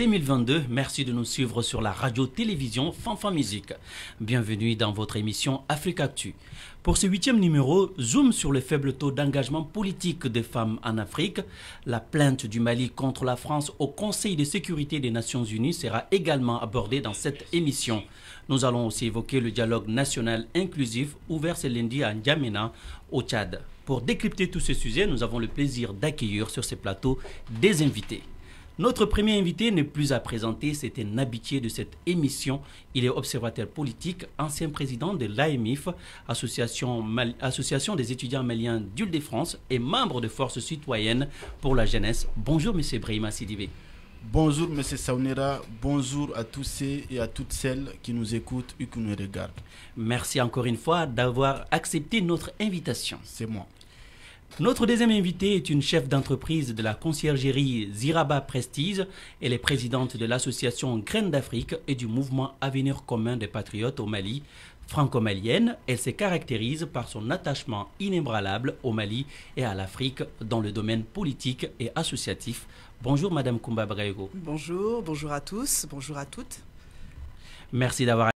2022. Merci de nous suivre sur la radio-télévision Fanfan Musique. Bienvenue dans votre émission Afrique Actu. Pour ce huitième numéro, zoom sur le faible taux d'engagement politique des femmes en Afrique. La plainte du Mali contre la France au Conseil de sécurité des Nations Unies sera également abordée dans cette émission. Nous allons aussi évoquer le dialogue national inclusif ouvert ce lundi à N'Djamena, au Tchad. Pour décrypter tous ces sujets, nous avons le plaisir d'accueillir sur ces plateaux des invités. Notre premier invité n'est plus à présenter, c'est un habitué de cette émission. Il est observateur politique, ancien président de l'AMIF, association, des étudiants maliens d'Île-de-France et membre de Forces citoyennes pour la jeunesse. Bonjour, M. Brahima Sidibé. Bonjour, M. Saunera. Bonjour à tous et à toutes celles qui nous écoutent et qui nous regardent. Merci encore une fois d'avoir accepté notre invitation. C'est moi. Notre deuxième invitée est une chef d'entreprise de la conciergerie Ziraba Prestige. Elle est présidente de l'association Graines d'Afrique et du mouvement Avenir commun des patriotes au Mali. Franco-malienne, elle se caractérise par son attachement inébranlable au Mali et à l'Afrique dans le domaine politique et associatif. Bonjour Madame Kumba Brego. Bonjour, bonjour à tous, bonjour à toutes. Merci d'avoir